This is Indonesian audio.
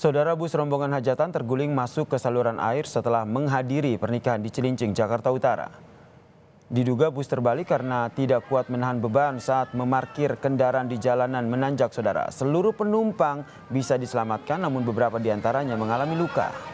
Saudara bus rombongan hajatan terguling masuk ke saluran air setelah menghadiri pernikahan di Cilincing, Jakarta Utara. Diduga bus terbalik karena tidak kuat menahan beban saat memarkir kendaraan di jalanan menanjak saudara. Seluruh penumpang bisa diselamatkan namun beberapa diantaranya mengalami luka.